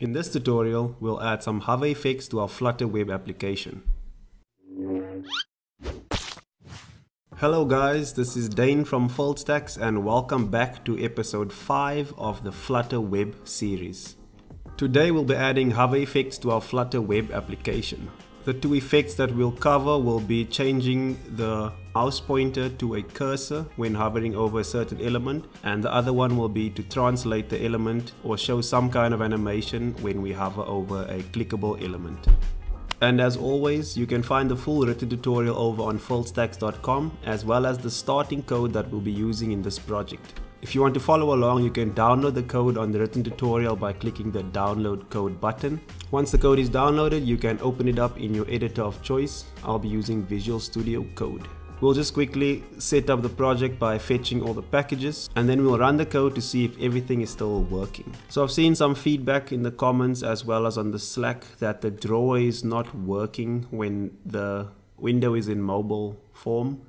In this tutorial, we'll add some hover effects to our Flutter web application. Hello guys, this is Dane from Foldstacks and welcome back to episode 5 of the Flutter web series. Today we'll be adding hover effects to our Flutter web application. The two effects that we'll cover will be changing the mouse pointer to a cursor when hovering over a certain element and the other one will be to translate the element or show some kind of animation when we hover over a clickable element. And as always, you can find the full written tutorial over on fullstacks.com as well as the starting code that we'll be using in this project. If you want to follow along, you can download the code on the written tutorial by clicking the download code button. Once the code is downloaded, you can open it up in your editor of choice. I'll be using Visual Studio Code. We'll just quickly set up the project by fetching all the packages and then we'll run the code to see if everything is still working. So I've seen some feedback in the comments as well as on the Slack that the drawer is not working when the window is in mobile form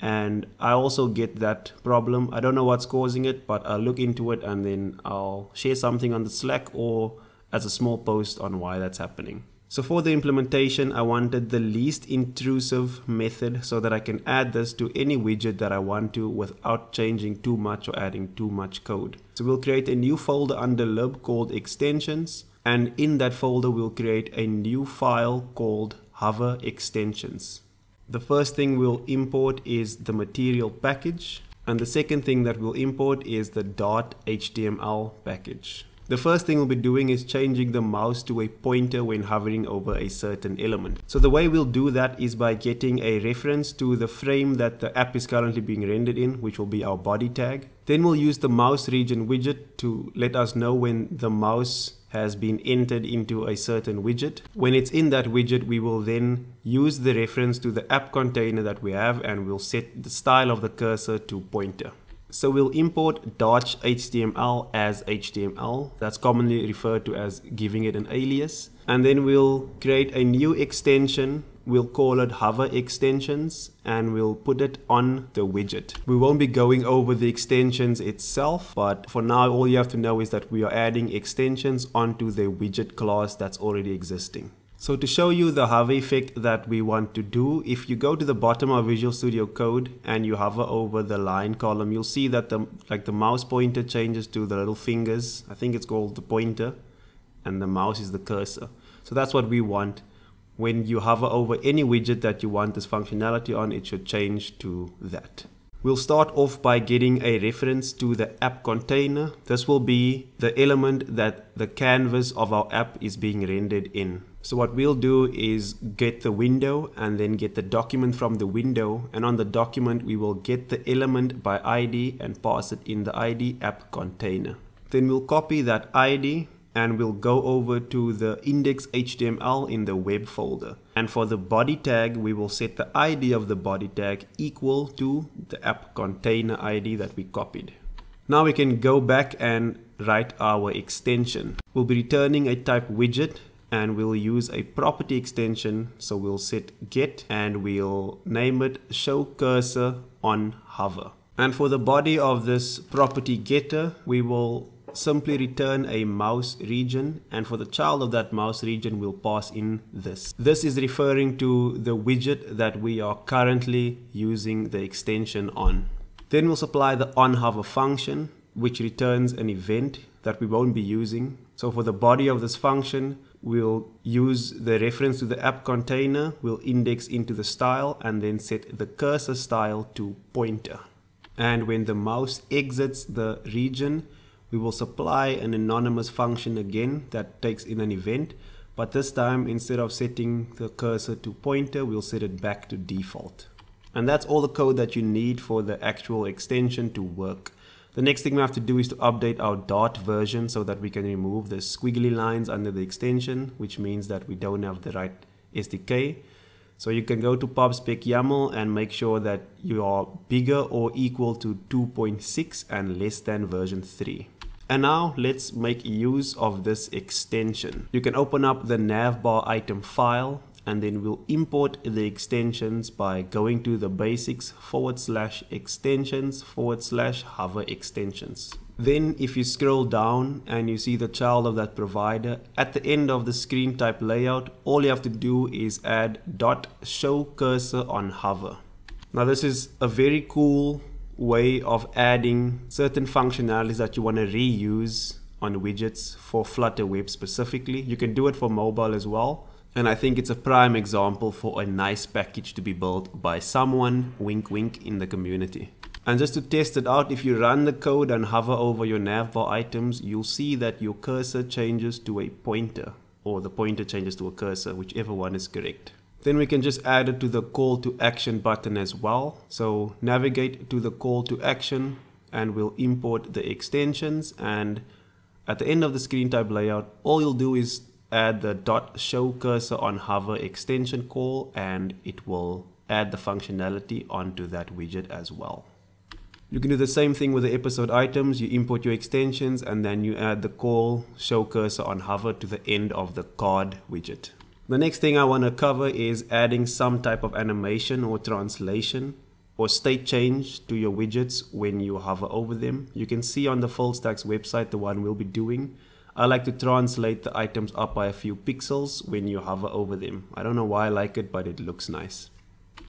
and I also get that problem. I don't know what's causing it, but I'll look into it and then I'll share something on the Slack or as a small post on why that's happening. So for the implementation, I wanted the least intrusive method so that I can add this to any widget that I want to without changing too much or adding too much code. So we'll create a new folder under lib called extensions. And in that folder, we'll create a new file called hover extensions. The first thing we'll import is the material package. And the second thing that we'll import is the .html package. The first thing we'll be doing is changing the mouse to a pointer when hovering over a certain element. So the way we'll do that is by getting a reference to the frame that the app is currently being rendered in, which will be our body tag. Then we'll use the mouse region widget to let us know when the mouse has been entered into a certain widget. When it's in that widget, we will then use the reference to the app container that we have and we'll set the style of the cursor to pointer. So we'll import Dodge HTML as HTML. That's commonly referred to as giving it an alias. And then we'll create a new extension we'll call it hover extensions and we'll put it on the widget. We won't be going over the extensions itself, but for now, all you have to know is that we are adding extensions onto the widget class that's already existing. So to show you the hover effect that we want to do, if you go to the bottom of Visual Studio Code and you hover over the line column, you'll see that the like the mouse pointer changes to the little fingers. I think it's called the pointer and the mouse is the cursor. So that's what we want when you hover over any widget that you want this functionality on, it should change to that. We'll start off by getting a reference to the app container. This will be the element that the canvas of our app is being rendered in. So what we'll do is get the window and then get the document from the window. And on the document, we will get the element by ID and pass it in the ID app container. Then we'll copy that ID and we'll go over to the index.html in the web folder. And for the body tag, we will set the ID of the body tag equal to the app container ID that we copied. Now we can go back and write our extension. We'll be returning a type widget and we'll use a property extension. So we'll set get and we'll name it show cursor on hover. And for the body of this property getter, we will simply return a mouse region and for the child of that mouse region we'll pass in this. This is referring to the widget that we are currently using the extension on. Then we'll supply the onHover function which returns an event that we won't be using. So for the body of this function we'll use the reference to the app container, we'll index into the style and then set the cursor style to pointer. And when the mouse exits the region, we will supply an anonymous function again that takes in an event, but this time instead of setting the cursor to pointer, we'll set it back to default. And that's all the code that you need for the actual extension to work. The next thing we have to do is to update our dot version so that we can remove the squiggly lines under the extension, which means that we don't have the right SDK. So you can go to pubspec YAML and make sure that you are bigger or equal to 2.6 and less than version 3. And now let's make use of this extension. You can open up the navbar item file and then we'll import the extensions by going to the basics forward slash extensions forward slash hover extensions. Then if you scroll down and you see the child of that provider at the end of the screen type layout, all you have to do is add dot show cursor on hover. Now this is a very cool way of adding certain functionalities that you want to reuse on widgets for Flutter web specifically. You can do it for mobile as well. And I think it's a prime example for a nice package to be built by someone, wink wink, in the community. And just to test it out, if you run the code and hover over your navbar items, you'll see that your cursor changes to a pointer, or the pointer changes to a cursor, whichever one is correct. Then we can just add it to the call to action button as well. So navigate to the call to action and we'll import the extensions. And at the end of the screen type layout, all you'll do is add the dot show cursor on hover extension call and it will add the functionality onto that widget as well. You can do the same thing with the episode items. You import your extensions and then you add the call show cursor on hover to the end of the card widget. The next thing I want to cover is adding some type of animation or translation or state change to your widgets when you hover over them. You can see on the Fullstacks website the one we'll be doing. I like to translate the items up by a few pixels when you hover over them. I don't know why I like it, but it looks nice.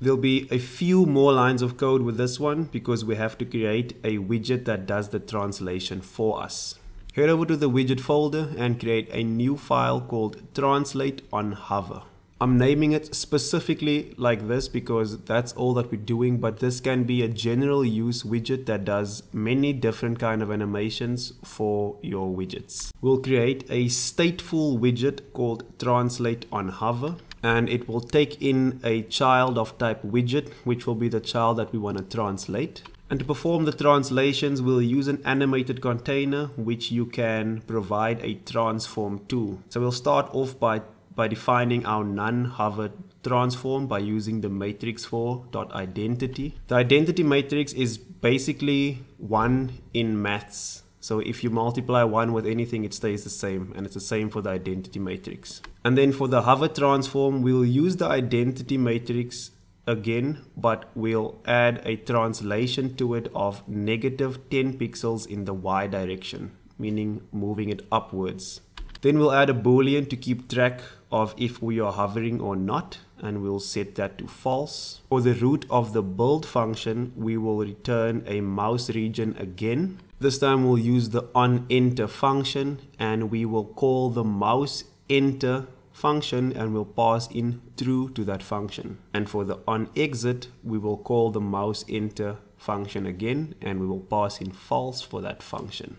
There'll be a few more lines of code with this one because we have to create a widget that does the translation for us. Head over to the widget folder and create a new file called translate on hover. I'm naming it specifically like this because that's all that we're doing, but this can be a general use widget that does many different kind of animations for your widgets. We'll create a stateful widget called translate on hover and it will take in a child of type widget, which will be the child that we want to translate. And to perform the translations, we'll use an animated container, which you can provide a transform to. So we'll start off by, by defining our non-hover transform by using the matrix for dot identity. The identity matrix is basically one in maths. So if you multiply one with anything, it stays the same. And it's the same for the identity matrix. And then for the hover transform, we'll use the identity matrix again, but we'll add a translation to it of negative 10 pixels in the Y direction, meaning moving it upwards. Then we'll add a boolean to keep track of if we are hovering or not and we'll set that to false. For the root of the build function, we will return a mouse region again. This time we'll use the onEnter function and we will call the mouse enter function and we'll pass in true to that function. And for the on exit, we will call the mouse enter function again and we will pass in false for that function.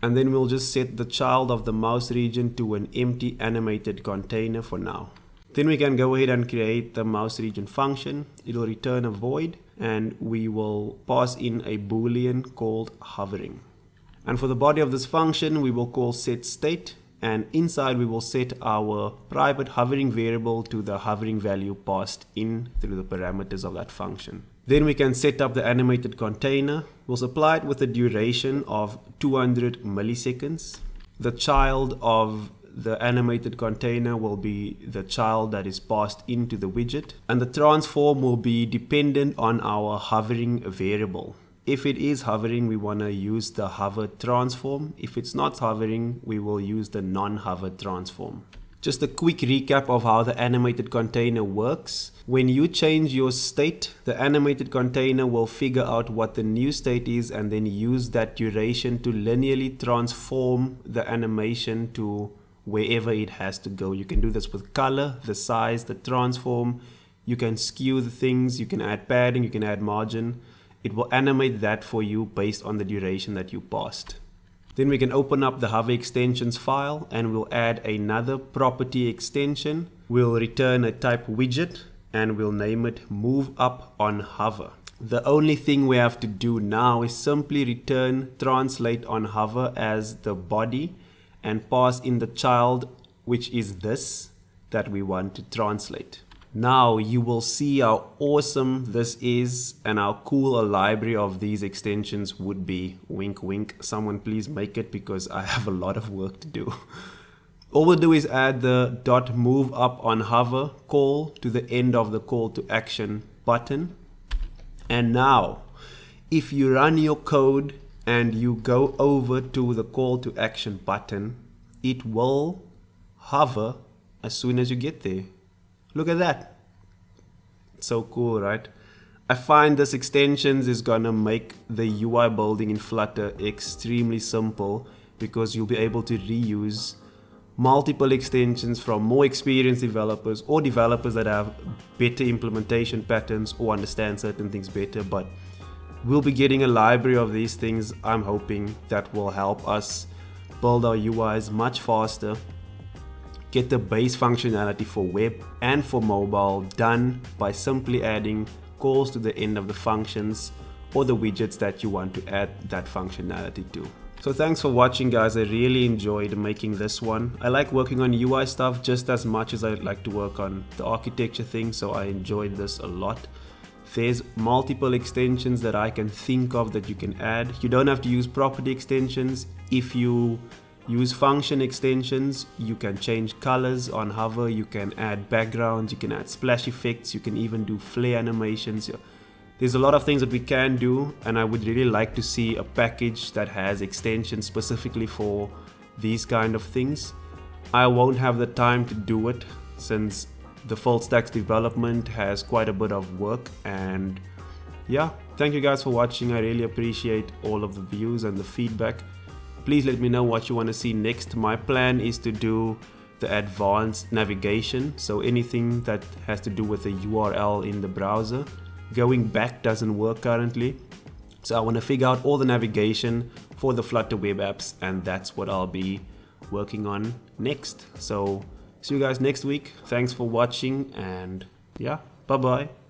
And then we'll just set the child of the mouse region to an empty animated container for now. Then we can go ahead and create the mouse region function. It'll return a void and we will pass in a boolean called hovering. And for the body of this function, we will call set state and inside we will set our private hovering variable to the hovering value passed in through the parameters of that function. Then we can set up the animated container. We'll supply it with a duration of 200 milliseconds. The child of the animated container will be the child that is passed into the widget and the transform will be dependent on our hovering variable. If it is hovering, we want to use the hover transform. If it's not hovering, we will use the non-hover transform. Just a quick recap of how the animated container works. When you change your state, the animated container will figure out what the new state is and then use that duration to linearly transform the animation to wherever it has to go. You can do this with color, the size, the transform. You can skew the things, you can add padding, you can add margin it will animate that for you based on the duration that you passed. Then we can open up the Hover extensions file and we'll add another property extension. We'll return a type widget and we'll name it move up on hover. The only thing we have to do now is simply return translate on hover as the body and pass in the child, which is this that we want to translate. Now you will see how awesome this is and how cool a library of these extensions would be. Wink, wink. Someone please make it because I have a lot of work to do. All we'll do is add the dot move up on hover call to the end of the call to action button. And now, if you run your code and you go over to the call to action button, it will hover as soon as you get there. Look at that. so cool, right? I find this extensions is gonna make the UI building in Flutter extremely simple because you'll be able to reuse multiple extensions from more experienced developers or developers that have better implementation patterns or understand certain things better but we'll be getting a library of these things i'm hoping that will help us build our uis much faster get the base functionality for web and for mobile done by simply adding calls to the end of the functions or the widgets that you want to add that functionality to. So thanks for watching guys, I really enjoyed making this one. I like working on UI stuff just as much as I like to work on the architecture thing, so I enjoyed this a lot. There's multiple extensions that I can think of that you can add. You don't have to use property extensions if you Use function extensions, you can change colors on hover, you can add backgrounds, you can add splash effects, you can even do flare animations. There's a lot of things that we can do and I would really like to see a package that has extensions specifically for these kind of things. I won't have the time to do it since the full stacks development has quite a bit of work and yeah, thank you guys for watching. I really appreciate all of the views and the feedback please let me know what you want to see next. My plan is to do the advanced navigation, so anything that has to do with the URL in the browser. Going back doesn't work currently, so I want to figure out all the navigation for the Flutter web apps, and that's what I'll be working on next. So see you guys next week. Thanks for watching, and yeah, bye bye.